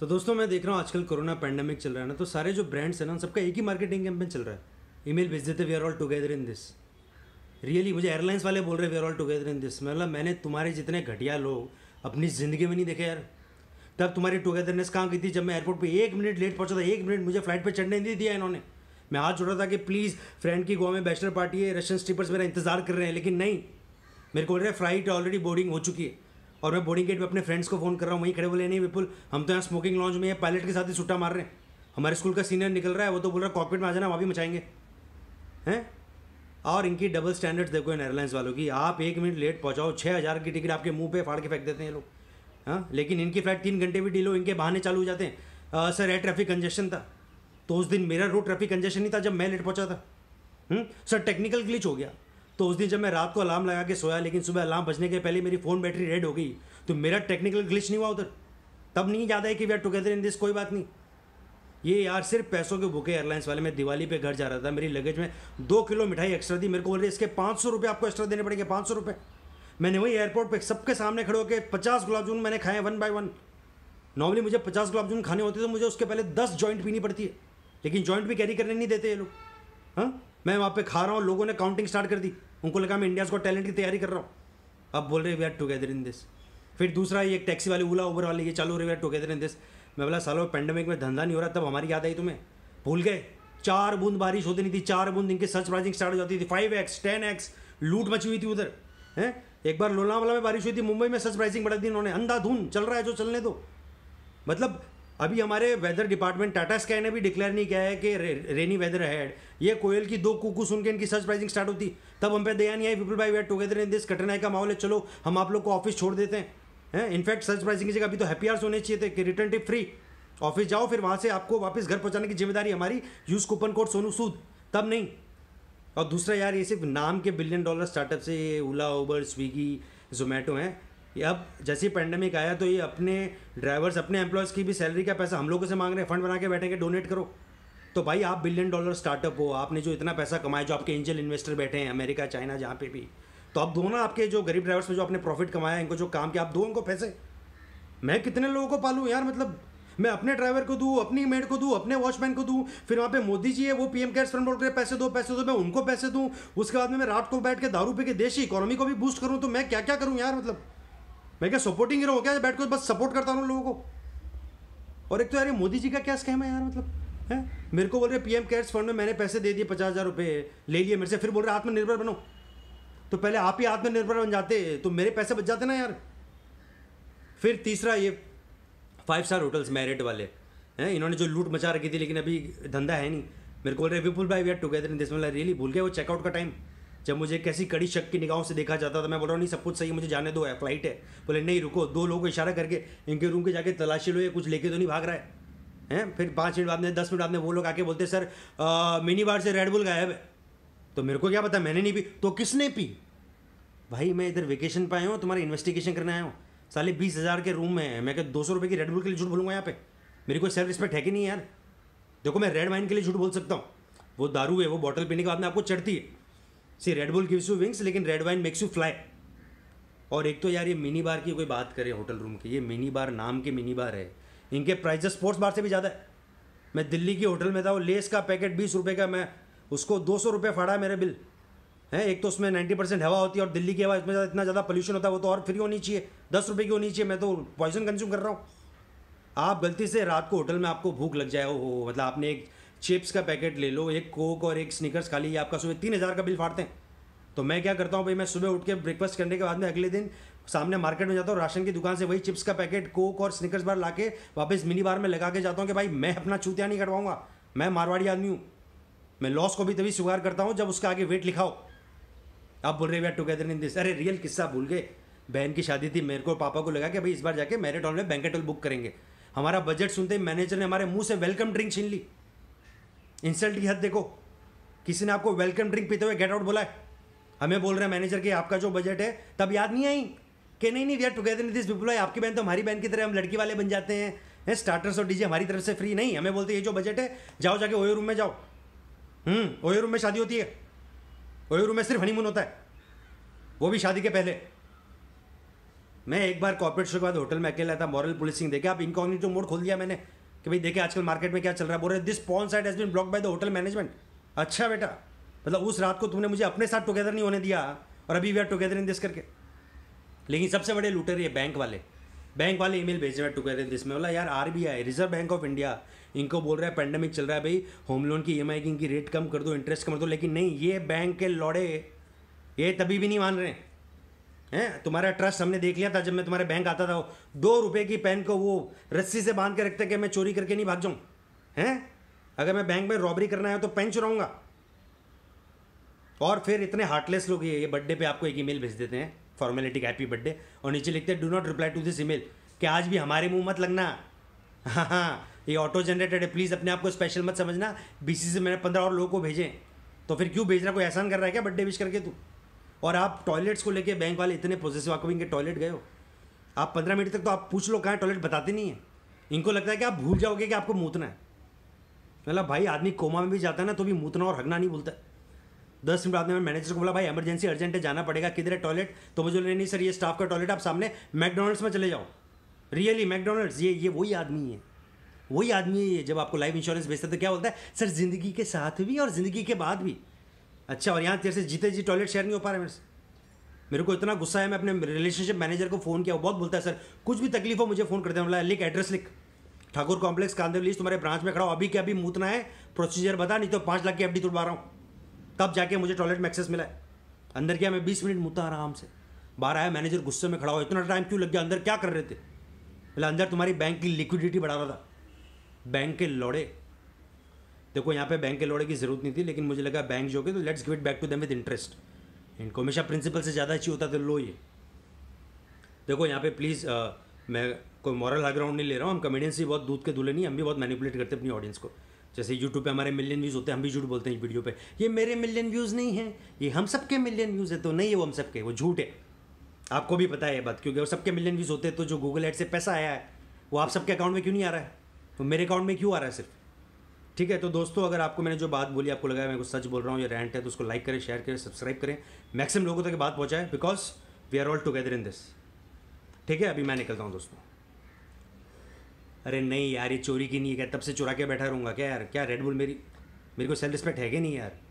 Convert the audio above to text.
तो दोस्तों मैं देख रहा हूँ आजकल कोरोना पैंडेमिक चल रहा है ना तो सारे जो ब्रांड्स हैं ना सबका एक ही मार्केटिंग कैंपेन चल रहा है ईमेल भेज देते we are all together in this really मुझे एयरलाइंस वाले बोल रहे we are all together in this मतलब मैंने तुम्हारे जितने घटिया लोग अपनी ज़िंदगी में नहीं देखे यार तब तुम्हारी टुगेदरनेस कहाँ की थी जब मैं एयरपोर्ट पर एक मिनट लेट पहुँचा था एक मिनट मुझे फ्लाइट पर चढ़ने नहीं दिया इन्होंने मैं हाथ जोड़ा था कि प्लीज़ फ्रेंड की गोवा में बैचलर पार्टी है रशियन स्टीपर्स मेरा इंतजार कर रहे हैं लेकिन नहीं मेरे को बोल रहे फ्लाइट ऑलरेडी बोर्डिंग हो चुकी है और मैं बोर्डिंग गेट पर अपने फ्रेंड्स को फ़ोन कर रहा हूँ वहीं खड़े बोले नहीं विपुल हम तो यहाँ स्मोकिंग लॉन्च में पायलट के साथ ही सुट्टा मार रहे हैं हमारे स्कूल का सीनियर निकल रहा है वो तो बोल रहा है कॉकपिट में आ जाना वहाँ भी मचाएंगे हैं और इनकी डबल स्टैंडर्ड्स देखो इन एयरलाइंस वालों की आप एक मिनट लेट पहुँचाओ छः हज़ार की टिकट आपके मुँह पे फाड़ के फेंक देते हैं लोग हाँ लेकिन इनकी फ्लाइट तीन घंटे भी डील हो इनके बहाने चालू हो जाते हैं आ, सर एयर ट्रैफिक कंजेशन था तो उस दिन मेरा रोड ट्रैफिक कंजेशन ही था जब मैं लेट पहुँचा था हुँ? सर टेक्निकल ग्लिच हो गया तो उस दिन जब मैं रात को अलार्म लगा के सोया लेकिन सुबह अलार्म बजने के पहले मेरी फ़ोन बैटरी रेड हो गई तो मेरा टेक्निकल ग्लिच नहीं हुआ उधर तब नहीं याद है कि we are together in this कोई बात नहीं ये यार सिर्फ पैसों के भूखे एयरलाइंस वाले मैं दिवाली पे घर जा रहा था मेरी लगेज में दो किलो मिठाई एक्स्ट्रा दी मेरे को बोल रही इसके पाँच सौ रुपये आपको एक्स्ट्रा देने पड़ेंगे पाँच सौ रुपये मैंने वही एयरपोर्ट पे सबके सामने खड़े होकर पचास गुलाब जामुन मैंने खाए वन बाय वन नॉर्मली मुझे पचास गुलाब जामुन खाने होते तो मुझे उसके पहले दस जॉइंट पीनी पड़ती है लेकिन जॉइंट भी कैरी करने नहीं देते ये लोग हाँ मैं वहाँ पे खा रहा हूँ लोगों ने काउंटिंग स्टार्ट कर दी उनको लगा मैं इंडिया को टैलेंट की तैयारी कर रहा हूँ अब बोल रहे we are together in this फिर दूसरा ये एक टैक्सी वाले ओला उबर वाले ये चालू रहे we are together in this मैं बोला सालों पेंडेमिक में धंधा नहीं हो रहा तब हमारी याद आई तुम्हें भूल गए चार बूंद बारिश होती नहीं थी चार बूंद इनकी सर्च प्राइजिंग स्टार्ट हो जाती थी फाइव एक्स टेन एक्स लूट मची हुई थी उधर है एक बार लोनावाला में बारिश हुई थी मुंबई में सर्च प्राइजिंग बढ़ा दी अंधा धुन चल रहा है जो चलने दो मतलब अभी हमारे वेदर डिपार्टमेंट टाटा स्काई ने भी डिक्लेयर नहीं किया है कि रे, रेनी वेदर हैड ये कोयल की दो कुकू सुन के इनकी सर्च प्राइसिंग स्टार्ट होती तब हम पे दया नहीं आई people by way together in this कठिनाई का माहौल है चलो हम आप लोग को ऑफिस छोड़ देते हैं हैं इनफैक्ट सर्च प्राइसिंग की जगह अभी तो हैप्पी आर्स होने चाहिए थे कि रिटर्न टिप फ्री ऑफिस जाओ फिर वहाँ से आपको वापस घर पहुँचाने की जिम्मेदारी हमारी use coupon code Sonu Sood तब नहीं और दूसरा यार ये सिर्फ नाम के बिलियन डॉलर स्टार्टअप से ओला उबर स्विगी जोमेटो हैं ये अब जैसे पैंडेमिक आया तो ये अपने ड्राइवर्स अपने एम्प्लॉयज़ की भी सैलरी का पैसा हम लोगों से मांग रहे हैं फंड बना के बैठेंगे डोनेट करो तो भाई आप बिलियन डॉलर स्टार्टअप हो आपने जो इतना पैसा कमाया जो आपके एंजल इन्वेस्टर बैठे हैं अमेरिका चाइना जहाँ पे भी तो आप दो ना आपके जो गरीब ड्राइवर्स में जो आपने प्रॉफिट कमाया इनको जो काम किया आप दो उनको पैसे मैं कितने लोगों को पालूँ यार मतलब मैं अपने ड्राइवर को दूँ अपनी मेड को दूँ अपने वॉचमैन को दूँ फिर वहाँ पे मोदी जी है वो पीएम केयर्स फंड बोल रहे पैसे दो पैसे दो मैं उनको पैसे दूँ उसके बाद में मैं रात को बैठ के दारू पी के देश की इकोनॉमी को भी बूस्ट करूँ तो मैं क्या क्या करूँ यार मतलब मैं क्या सपोर्टिंग हीरो हो क्या बैठ कर बस सपोर्ट करता हूँ लोगों को और एक तो यार मोदी जी का क्या स्कैम है यार मतलब है मेरे को बोल रहे पीएम केयर्स फंड में मैंने पैसे दे दिए पचास हज़ार रुपये ले लिए मेरे से फिर बोल रहे आत्मनिर्भर बनो तो पहले आप ही आत्मनिर्भर बन जाते तो मेरे पैसे बच जाते ना यार फिर तीसरा ये फाइव स्टार होटल्स मैरिट वाले हैं इन्होंने जो लूट मचा रखी थी लेकिन अभी धंधा है नहीं मेरे को बोल रहे विपुल भाई we are together in this मैं रियली भूल गया वो चेकआउट का टाइम जब मुझे कैसी कड़ी शक की निगाहों से देखा जाता था मैं बोल रहा हूँ नहीं सब कुछ सही है मुझे जाने दो है फ्लाइट है बोले नहीं रुको दो लोगों को इशारा करके इनके रूम के जाके तलाशी लो या कुछ लेके तो नहीं भाग रहा है हैं फिर पाँच मिनट बाद में दस मिनट बाद में वो लोग आके बोलते सर मिनी बार से रेडबुल गायब है तो मेरे को क्या पता मैंने नहीं पी तो किसने पी भाई मैं इधर वेकेशन पर आया हूँ तुम्हारा इन्वेस्टिगेशन करने आया हूँ साले बीस हज़ार के रूम में है मैं क्या दो सौ रुपये की रेडबुल के लिए झूठ बोलूँगा यहाँ पे मेरी कोई सेल्फ रिस्पेक्ट है कि नहीं यार देखो मैं रेड वाइन के लिए झूठ बोल सकता हूँ वो दारू है वो बॉटल पीने के बाद में आपको चढ़ती है सी Red Bull gives you wings लेकिन red wine makes you fly और एक तो यार ये मिनी बार की कोई बात करें होटल रूम की ये मिनी बार नाम के मिनी बार है इनके प्राइज स्पोर्ट्स बार से भी ज़्यादा है मैं दिल्ली की होटल में था वो लेस का पैकेट बीस रुपये का मैं उसको दो सौ रुपये फाड़ा है मेरे बिल है एक तो उसमें नाइन्टी परसेंट हवा होती है और दिल्ली की हवा इसमें इतना ज़्यादा पोल्यूशन होता है वो तो और फ्री होनी चाहिए दस रुपये की होनी चाहिए मैं तो पॉइजन कंज्यूम कर रहा हूँ आप गलती से रात को होटल में आपको भूख लग जाए हो मतलब आपने एक चिप्स का पैकेट ले लो एक कोक और एक स्निकर्स खा लीजिए आपका सुबह तीन हज़ार का बिल फाड़ते हैं तो मैं क्या करता हूँ भाई मैं सुबह उठ के ब्रेकफास्ट करने के बाद में अगले दिन सामने मार्केट में जाता हूँ राशन की दुकान से वही चिप्स का पैकेट कोक और स्निकर्स बार ला के वापस मिनी बार में लगा के जाता हूँ कि भाई मैं अपना चूतिया नहीं कटवाऊँगा मैं मारवाड़ी आदमी हूँ मैं लॉस को भी तभी स्वीकार करता हूँ जब उसका आगे वेट लिखाओ आप बोल रहे वे टुगेदर इन दिस अरे रियल किस्सा भूल गए बहन की शादी थी मेरे को पापा को लगा कि भाई इस बार जाके मैरिट हॉल में बैंकेट हॉल बुक करेंगे हमारा बजट सुनते ही मैनेजर ने हमारे मुंह से वेलकम ड्रिंक छीन ली इंसल्ट की हद देखो किसी ने आपको वेलकम ड्रिंक पीते हुए गेट आउट बोला है हमें बोल रहे हैं मैनेजर कि आपका जो बजट है तब याद नहीं आई कि नहीं नहीं we are together in this विप्लॉय आपकी बहन तो हमारी बहन की तरह हम लड़की वाले बन जाते हैं स्टार्टर्स और डीजे हमारी तरफ से फ्री नहीं हमें बोलते ये जो बजट है जाओ जाके ओयो रूम में जाओ हम्म, ओयो रूम में शादी होती है ओयो रूम में सिर्फ हनीमून होता है वो भी शादी के पहले मैं एक बार कॉर्पोरेट शो के बाद होटल में अकेला था मॉरल पुलिसिंग देखे आप इनकॉग्निटो मोड खोल दिया मैंने कि भाई देखिए आजकल मार्केट में क्या चल रहा है बोल रहे this porn site has been block by the hotel management अच्छा बेटा मतलब उस रात को तुमने मुझे अपने साथ टुगेदर नहीं होने दिया और अभी we are together in this करके लेकिन सबसे बड़े लूटर ये बैंक वाले बैंक वाले ईमेल भेज रहे हैं टुगेदर इन दिस में बोला यार are reserve bank of India इनको बोल रहा है पैंडेमिक चल रहा है भाई होम लोन की ई एम आई की इनकी रेट कम कर दो इंटरेस्ट कम कर दो लेकिन नहीं ये बैंक के लौड़े ये तभी भी नहीं मान रहे हैं हैं तुम्हारा ट्रस्ट हमने देख लिया था जब मैं तुम्हारे बैंक आता था दो रुपए की पेन को वो रस्सी से बांध के रखते कि मैं चोरी करके नहीं भाग जाऊँ हैं अगर मैं बैंक में रॉबरी करना है तो पेन चुराऊंगा और फिर इतने हार्टलेस लोग ये बर्थडे पे आपको एक ईमेल भेज देते हैं फॉर्मेलिटी का हैप्पी बर्थडे और नीचे लिखते हैं do not reply to this email कि आज भी हमारे मुंह मत लगना हाँ हाँ ये ऑटो जनरेटेड है प्लीज़ अपने आप को स्पेशल मत समझना बीसी से मैंने पंद्रह और लोगों को भेजे तो फिर क्यों भेजना कोई एहसान कर रहा है क्या बर्थडे विश करके तू और आप टॉयलेट्स को लेके बैंक वाले इतने प्रोसेसिव आपको इनके टॉयलेट गए हो आप पंद्रह मिनट तक तो आप पूछ लो कहाँ टॉयलेट बताते नहीं है इनको लगता है कि आप भूल जाओगे कि आपको मूतना है मतलब भाई आदमी कोमा में भी जाता है ना तो भी मूतना और हगना नहीं बोलता दस मिनट बाद में मैनेजर को बोला भाई एमरजेंसी अर्जेंट है जाना पड़ेगा किधर है टॉयलेट तो मुझे बोले नहीं सर ये स्टाफ का टॉयलेट आप सामने मैकडोनल्ड्स में चले जाओ रियली मैकडोनल्ड्स ये ये वही आदमी है वही आदमी है ये जब आपको लाइफ इंश्योरेंस बेचता है तो क्या बोलता है सर ज़िंदगी के साथ भी और ज़िंदगी के बाद भी अच्छा और यहाँ तेरे से जीते जी टॉयलेट शेयर नहीं हो पा रहा मेरे से मेरे को इतना गुस्सा है मैं अपने रिलेशनशिप मैनेजर को फ़ोन किया बहुत बोलता है सर कुछ भी तकलीफ हो मुझे फ़ोन कर देना लिख एड्रेस लिख ठाकुर कॉम्प्लेक्स कांदेव लीज तुम्हारे ब्रांच में खड़ा हो अभी क्या अभी मूतना है प्रोसीजर बता नहीं तो पाँच लाख की एफ डी तुड़वा रहा हूँ तब जाके मुझे टॉयलेट में एक्सेस मिला है अंदर क्या मैं बीस मिनट मूता आराम से बाहर आया मैनेजर गुस्से में खड़ा हो इतना टाइम क्यों लग गया अंदर क्या कर रहे थे बोला अंदर तुम्हारी बैंक की लिक्विडिटी बढ़ा रहा था बैंक के लौड़े देखो यहाँ पे बैंक के लौड़े की जरूरत नहीं थी लेकिन मुझे लगा बैंक जो के तो let's give it back to them with interest इनको हमेशा प्रिंसिपल से ज़्यादा अच्छी होता तो लो ये देखो यहाँ पे प्लीज़ मैं कोई मॉरल हाई ग्राउंड नहीं ले रहा हूँ हम कमेडियंस भी बहुत दूध के दूल्हे नहीं हम भी बहुत मैनिपुलेट करते अपनी ऑडियंस को जैसे यूट्यूब पे हमारे मिलियन व्यूज़ होते हैं हम भी झूठ बोलते हैं इस वीडियो पे ये मेरे मिलियन व्यूज़ नहीं है ये हम सबके मिलियन व्यूज़ है तो नहीं है वो हम सबके वो झूठ है आपको भी पता है ये बात क्योंकि वो सबके मिलियन व्यूज़ होते हैं तो जो गूगल एड से पैसा आया है वो आप सबके अकाउंट में क्यों नहीं आ रहा है वो मेरे अकाउंट में क्यों आ रहा है सिर्फ ठीक है तो दोस्तों अगर आपको मैंने जो बात बोली आपको लगा मैं कुछ सच बोल रहा हूँ या रेंट है तो उसको लाइक करें शेयर करें सब्सक्राइब करें मैक्सिमम लोगों तक बात पहुँचाए because we are all together in this ठीक है अभी मैं निकलता हूँ दोस्तों अरे नहीं यार ये चोरी की नहीं है क्या तब से चुरा के बैठा रहूँगा क्या यार क्या रेडबुल मेरी मेरे को सेल्फ रिस्पेक्ट है कि नहीं यार